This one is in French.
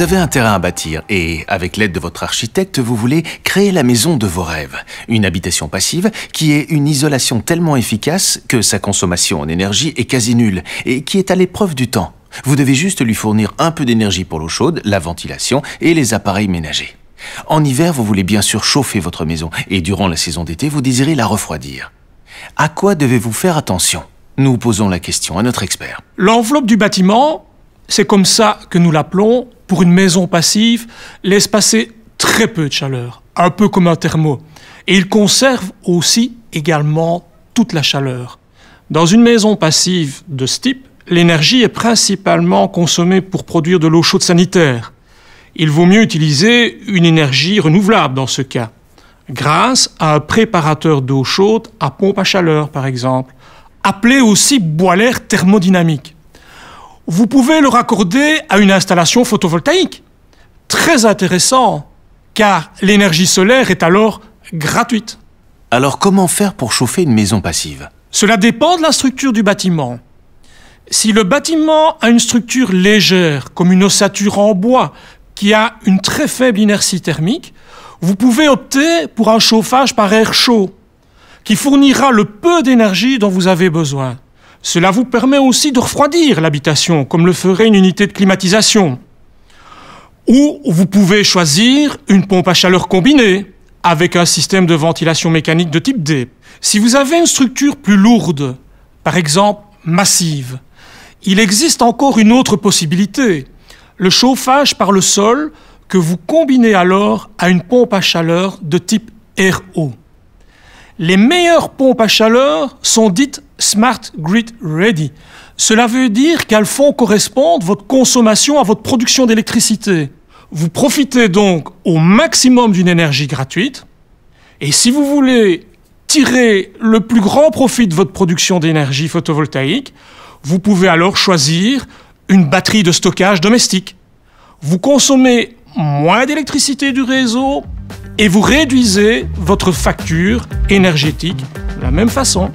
Vous avez un terrain à bâtir et, avec l'aide de votre architecte, vous voulez créer la maison de vos rêves. Une habitation passive qui est une isolation tellement efficace que sa consommation en énergie est quasi nulle et qui est à l'épreuve du temps. Vous devez juste lui fournir un peu d'énergie pour l'eau chaude, la ventilation et les appareils ménagers. En hiver, vous voulez bien sûr chauffer votre maison et durant la saison d'été, vous désirez la refroidir. À quoi devez-vous faire attention Nous posons la question à notre expert. L'enveloppe du bâtiment, c'est comme ça que nous l'appelons, pour une maison passive, laisse passer très peu de chaleur, un peu comme un thermo. Et il conserve aussi également toute la chaleur. Dans une maison passive de ce type, l'énergie est principalement consommée pour produire de l'eau chaude sanitaire. Il vaut mieux utiliser une énergie renouvelable dans ce cas, grâce à un préparateur d'eau chaude à pompe à chaleur par exemple, appelé aussi boiler thermodynamique vous pouvez le raccorder à une installation photovoltaïque. Très intéressant, car l'énergie solaire est alors gratuite. Alors comment faire pour chauffer une maison passive Cela dépend de la structure du bâtiment. Si le bâtiment a une structure légère, comme une ossature en bois, qui a une très faible inertie thermique, vous pouvez opter pour un chauffage par air chaud, qui fournira le peu d'énergie dont vous avez besoin. Cela vous permet aussi de refroidir l'habitation, comme le ferait une unité de climatisation. Ou vous pouvez choisir une pompe à chaleur combinée, avec un système de ventilation mécanique de type D. Si vous avez une structure plus lourde, par exemple massive, il existe encore une autre possibilité, le chauffage par le sol que vous combinez alors à une pompe à chaleur de type RO. Les meilleures pompes à chaleur sont dites Smart Grid Ready. Cela veut dire qu'elles font correspondre votre consommation à votre production d'électricité. Vous profitez donc au maximum d'une énergie gratuite. Et si vous voulez tirer le plus grand profit de votre production d'énergie photovoltaïque, vous pouvez alors choisir une batterie de stockage domestique. Vous consommez moins d'électricité du réseau et vous réduisez votre facture énergétique de la même façon.